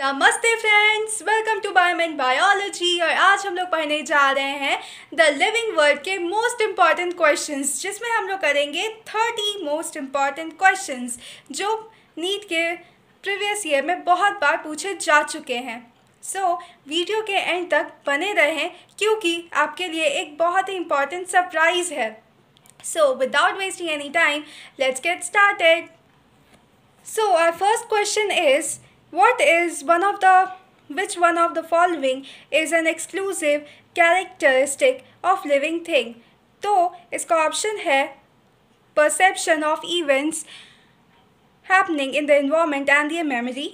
नमस्ते friends welcome to बायोमेंट biology और आज हम लोग पढ़ने जा रहे हैं द लिविंग वर्ल्ड के मोस्ट इम्पॉर्टेंट क्वेश्चंस जिसमें हम लोग करेंगे थर्टी मोस्ट इम्पॉर्टेंट क्वेश्चंस जो नीट के प्रीवियस ईयर में बहुत बार पूछे जा चुके हैं सो so, वीडियो के एंड तक बने रहें क्योंकि आपके लिए एक बहुत ही इम्पॉर्टेंट सरप्राइज़ है so without wasting any time let's get started so our first question is What is one of the which one of the following is an exclusive characteristic of living thing? तो इसका option है perception of events happening in the environment and their memory.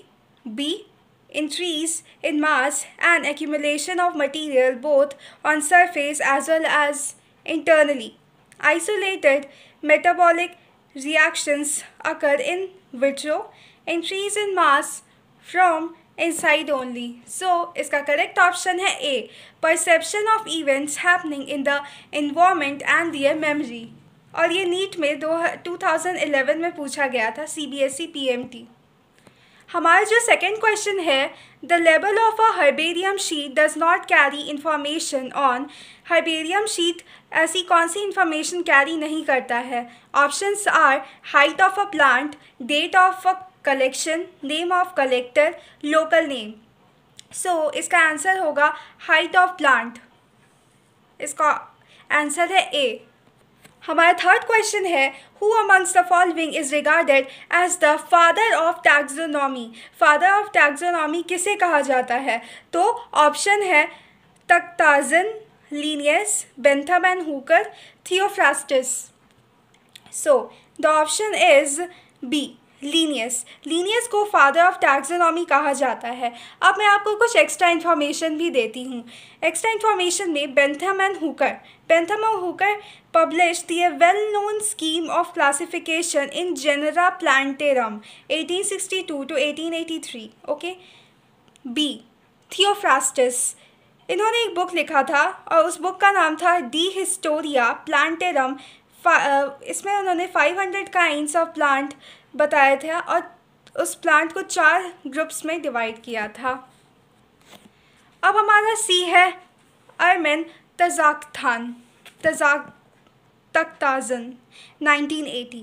B. Increase in mass and accumulation of material both on surface as well as internally. Isolated metabolic reactions occur in vitro. Increase in mass from inside only so इसका correct option है a perception of events happening in the environment and their memory और ये NEET में दो two thousand eleven में पूछा गया था C B S E P M T हमारा जो सेकेंड क्वेश्चन है the level of a herbarium sheet does not carry information on herbarium sheet ऐसी कौन सी इन्फॉर्मेशन कैरी नहीं करता है options are height of a plant date of a collection name of collector local name so इसका आंसर होगा हाइट ऑफ प्लांट इसका आंसर है ए हमारा थर्ड क्वेश्चन है who amongst the following is regarded as the father of taxonomy father of taxonomy किसे कहा जाता है तो ऑप्शन है Takhtajan Linnaeus Bentham and Hooker Theophrastus so the option is B Linnaeus Linnaeus को father of taxonomy कहा जाता है अब मैं आपको कुछ एक्स्ट्रा इन्फॉर्मेशन भी देती हूँ एक्स्ट्रा इन्फॉर्मेशन में बेंथम एंड हुकर बेंथम और Hooker publish the a well known scheme of classification in genera plantarum 1862 to 1883 okay B theophrastus इन्होंने एक बुक लिखा था और उस बुक का नाम था डी हिस्टोरिया प्लांटेरम इसमें उन्होंने 500 काइंड्स ऑफ प्लांट बताया था और उस प्लांट को चार ग्रुप्स में डिवाइड किया था अब हमारा सी है अर्मेन तजाकथान तजाक तकताजन 1980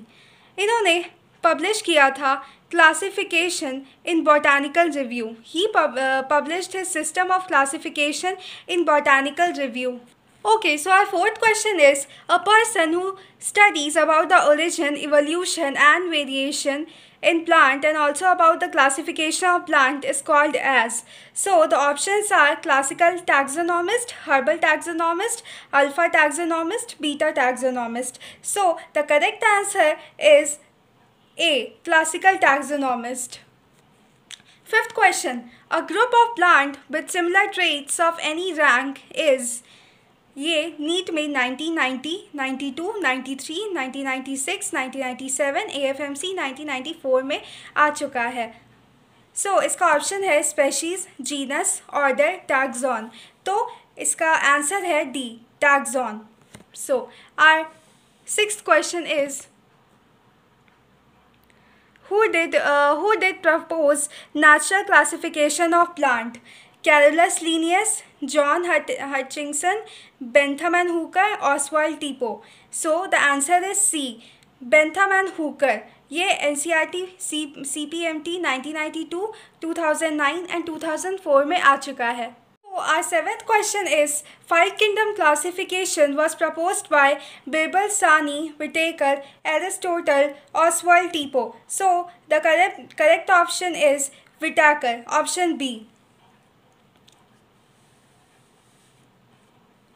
इन्होंने पब्लिश किया था क्लासिफिकेशन इन बॉटानिकल रिव्यू ही पब्लिश्ड है system of classification in botanical review Okay, so our fourth question is a person who studies about the origin, evolution and variation in plant and also about the classification of plant is called as. So the options are classical taxonomist, herbal taxonomist, alpha taxonomist, beta taxonomist. So the correct answer is A. Classical taxonomist. Fifth question. A group of plant with similar traits of any rank is ये NEET में 1990, 92, 93, 1996, 1997, AFMC 1994 में आ चुका है so so, इसका option है species genus order taxon तो इसका आंसर है D taxon so our six question is who did who did propose natural classification of plant Carolus Linnaeus John Hutchinson Bentham Bentham and Hooker Oswald Tippo so the answer is C Bentham Bentham and Hooker ये N C R T C C P M T nineteen ninety two two thousand nine and two thousand four में आ चुका है तो our seventh question is five kingdom classification was propose by बेबल सानी Whittaker Aristotle Oswald Tippo so the correct correct option is Whittaker option B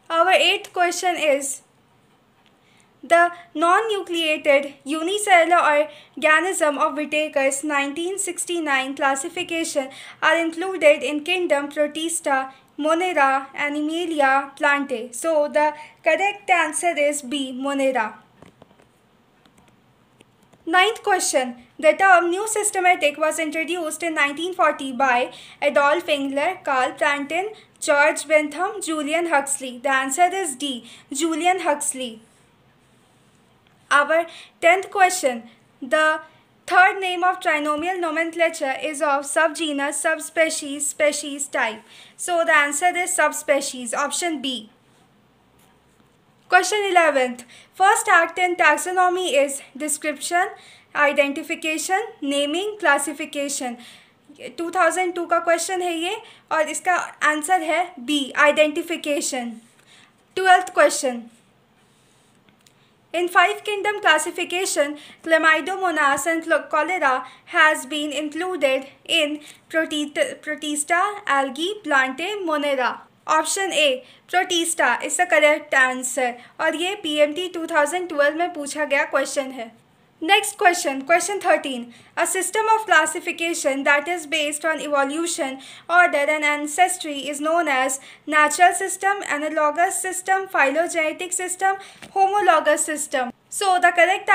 Our eighth question is the non-nucleated unicellular organism of Whitaker's 1969 classification are included in kingdom Protista, Monera and Emilia plantae. So the correct answer is B. Monera. Ninth question. The term new systematic was introduced in 1940 by Adolf Engler, Carl Plantin, George Bentham, Julian Huxley. The answer is D. Julian Huxley. Our tenth question. The third name of trinomial nomenclature is of subgenus, subspecies, species type. So the answer is subspecies, option B. question 11th first act in taxonomy is description identification naming classification 2002 का question है ये और इसका answer है B identification twelfth question in five kingdom classification Chlamydomonas and Chlorella has been included in Protista algae Plantae Monera option A Protista is the correct answer और ये P M T two thousand twelve में पूछा गया question है next question question thirteen a system of classification that is based on evolution order and ancestry is known as natural system analogous system phylogenetic system homologous system so the correct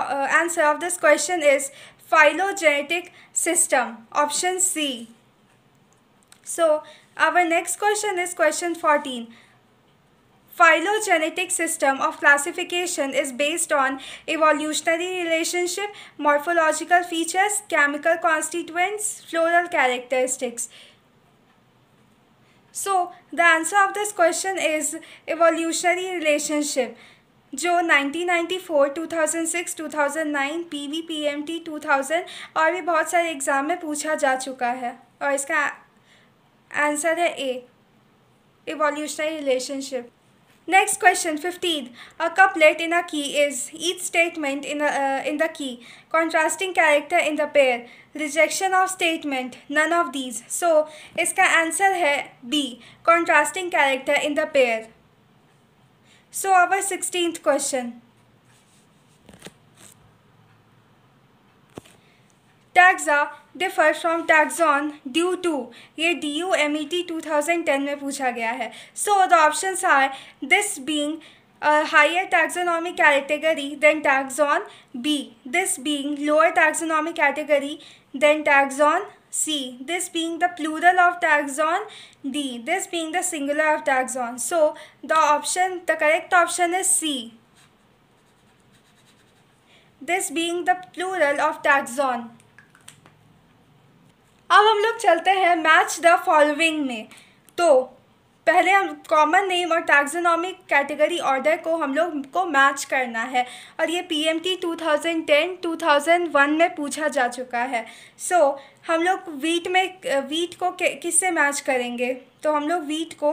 answer of this question is phylogenetic system option C so Our next question is question 14. Phylogenetic system of classification is based on evolutionary relationship, morphological features, chemical constituents, floral characteristics. So, the answer of this question is evolutionary relationship. जो 1994, 2006, 2009, pvpmt PMT, 2000 और bhi बहुत सारे exam mein pucha ja chuka hai और iska answer है A evolutionary relationship next question fiftieth a couplet in a key is each statement in in the key contrasting character in the pair rejection of statement none of these so इसका answer है B contrasting character in the pair so our sixteen question taxa differ from taxon due to ये D U M E T two thousand ten में पूछा गया है so the option are this being higher taxonomic category than taxon B this being lower taxonomic category than taxon C this being the plural of taxon D this being the singular of taxon so the option the correct option is C this being the plural of taxon अब हम लोग चलते हैं match the following में तो पहले हम common name और टैक्सोनॉमिक कैटेगरी ऑर्डर को हम लोग को मैच करना है और ये पीएमटी 2010 2001 में पूछा जा चुका है सो so, हम लोग वीट में वीट को किससे मैच करेंगे तो हम लोग वीट को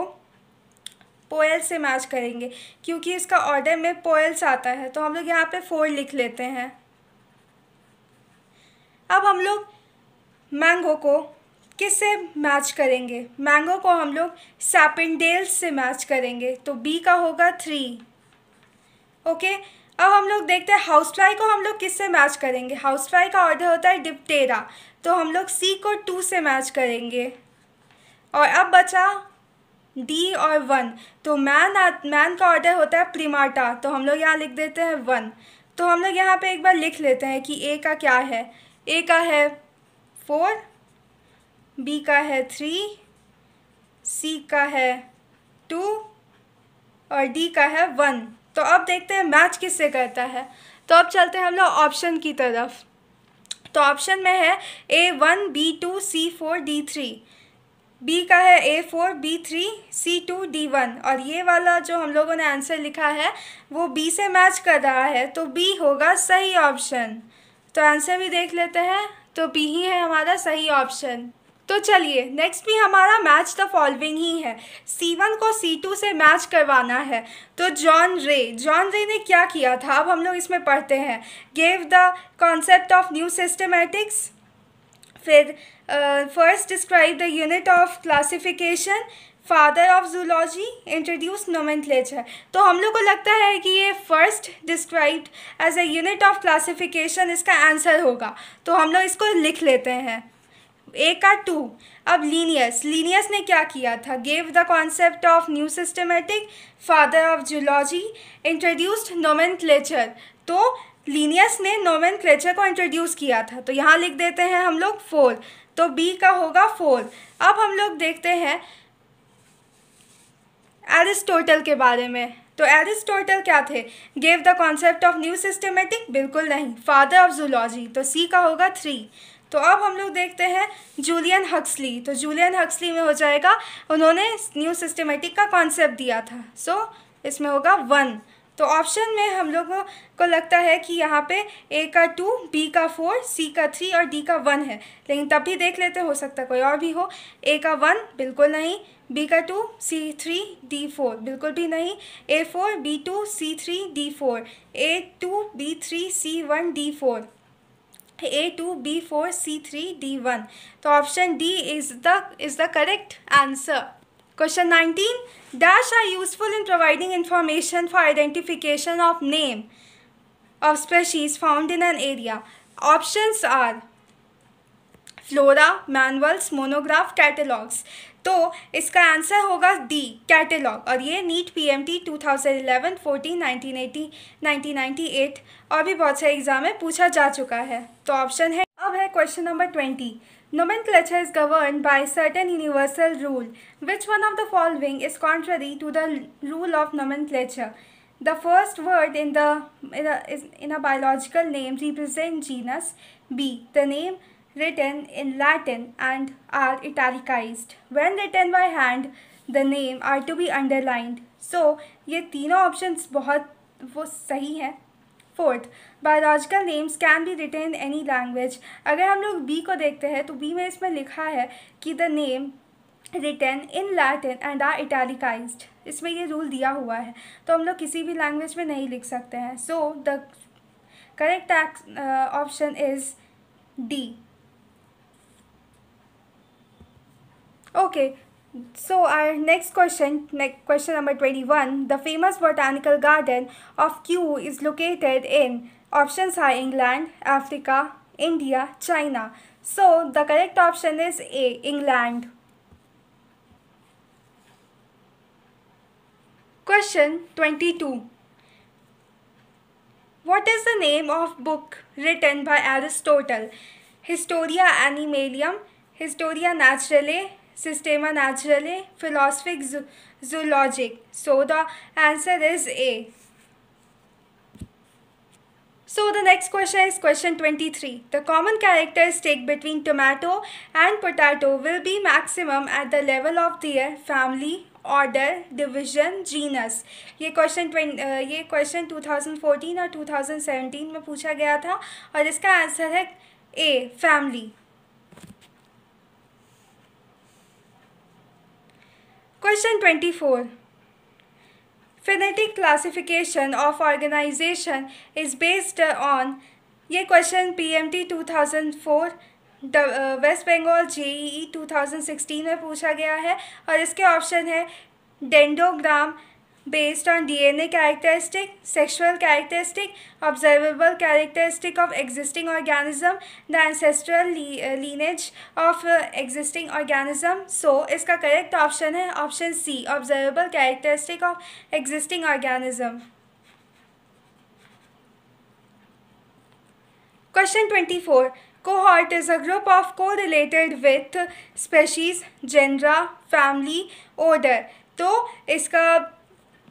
पोयल से मैच करेंगे क्योंकि इसका ऑर्डर में पोएल्स आता है तो हम लोग यहाँ पे फोर लिख लेते हैं अब हम लोग मैंगो को किससे मैच करेंगे मैंगो को हम लोग सैपिनडेल से मैच करेंगे तो बी का होगा थ्री ओके अब हम लोग देखते हैं हाउस फ्लाई को हम लोग किससे मैच करेंगे हाउस फ्लाई का ऑर्डर होता है डिप्टेरा तो हम लोग सी को टू से मैच करेंगे और अब बचा डी और वन तो मैन मैन का ऑर्डर होता है प्रीमाटा तो हम लोग यहाँ लिख देते हैं वन तो हम लोग यहाँ पे एक बार लिख लेते हैं कि ए का क्या है ए का है फोर बी का है थ्री सी का है टू और डी का है वन तो अब देखते हैं मैच किससे करता है तो अब चलते हैं हम लोग ऑप्शन की तरफ तो ऑप्शन में है A one B two C four D three B का है A four B three C two D one और ये वाला जो हम लोगों ने आंसर लिखा है वो बी से मैच कर रहा है तो बी होगा सही ऑप्शन तो आंसर भी देख लेते हैं तो बी ही है हमारा सही ऑप्शन तो चलिए नेक्स्ट भी हमारा मैच द फॉलोइंग ही है सी वन को सी टू से मैच करवाना है तो जॉन रे जॉन रे ने क्या किया था अब हम लोग इसमें पढ़ते हैं gave the concept of new systematics फिर first describe the unit of classification father of zoology introduce nomenclature तो हम लोग को लगता है कि ये first described as a unit of classification इसका आंसर होगा तो हम लोग इसको लिख लेते हैं ए का टू अब लीनियस लीनियस ने क्या किया था gave the concept of new systematic father of zoology introduced nomenclature तो लीनियस ने नोमेन को इंट्रोड्यूस किया था तो यहाँ लिख देते हैं हम लोग फोर तो बी का होगा फोर अब हम लोग देखते हैं एरिस्टोटल के बारे में तो एरिस्टोटल क्या थे gave the concept of new systematic बिल्कुल नहीं फादर ऑफ जूलॉजी तो सी का होगा थ्री तो अब हम लोग देखते हैं जूलियन हक्सली तो जूलियन हक्सली में हो जाएगा उन्होंने न्यू सिस्टमेटिक का कॉन्सेप्ट दिया था सो so, इसमें होगा वन तो ऑप्शन में हम लोगों को लगता है कि यहाँ पे ए का टू बी का फोर सी का थ्री और डी का वन है लेकिन तब भी देख लेते हो सकता कोई और भी हो ए का वन बिल्कुल नहीं बी का two C three D four बिल्कुल भी नहीं A four B two C three D four A two B three C one D four A two B four C three D one तो option D is the is the correct answer question nineteen dash are useful in providing information for identification of name of species found in an area options are flora manuals monograph catalogues तो इसका answer होगा D catalogue और ये NEET P M T two thousand eleven fourteen nineteen eighty nineteen 1980 eight और भी बहुत सारे exam में पूछा जा चुका है तो ऑप्शन है अब है question number twenty nomenclature is govern by certain universal rule which one of the following is contrary to the rule of nomenclature the first word in the in a biological name represent genus B the name written in Latin and are italicized. When written by hand, the name are to be underlined. So ये तीनों options बहुत वो सही हैं fourth biological names can be written any language अगर हम लोग B को देखते हैं तो बी में इसमें लिखा है कि the name written in Latin and are italicized इसमें ये रूल दिया हुआ है तो हम लोग किसी भी लैंग्वेज में नहीं लिख सकते हैं so the correct option is D Okay, so our next question, next question number 21. The famous botanical garden of Kew is located in options are England, Africa, India, China. So the correct option is A, England. Question 22. What is the name of book written by Aristotle? Historia Animalium, Historia Naturae, Systema Naturae, Philosophic Zo Zoologic. So the answer is A. So the next question is question 23. The common characteristic between tomato and potato will be maximum at the level of their family, order, division, genus. ये question ये question 2014 और 2017 में पूछा गया था और इसका answer है A family question twenty four phenetic classification of organization is based on ये question P M T two thousand four West Bengal J E two thousand sixteen में पूछा गया है और इसके ऑप्शन है dendrogram based on DNA characteristic, sexual characteristic, observable characteristic of existing organism, the ancestral lineage of existing organism. So इसका correct option है option C, observable characteristic of existing organism. Question 24 Cohort is a group of correlated with species, genera, family, order. तो इसका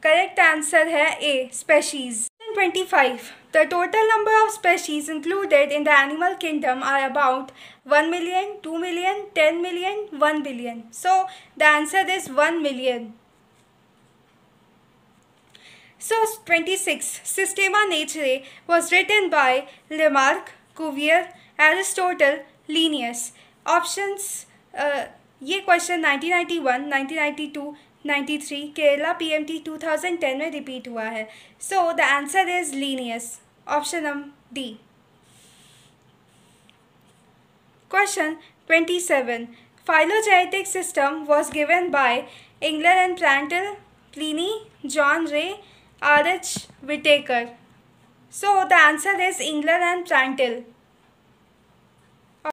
correct answer है A species twenty five the total number of species included in the animal kingdom are about one million two million ten million one billion so the answer is one million so twenty six systema naturae was written by Lamarck Cuvier Aristotle Linnaeus option ये question nineteen ninety one nineteen ninety two 1993 Kerala PMT 2010 में repeat हुआ है so the answer is Linnaeus option number D question 27 phylogenetic system was given by Engler and Prantl Pliny John Ray R H Whittaker so the answer is Engler and plantar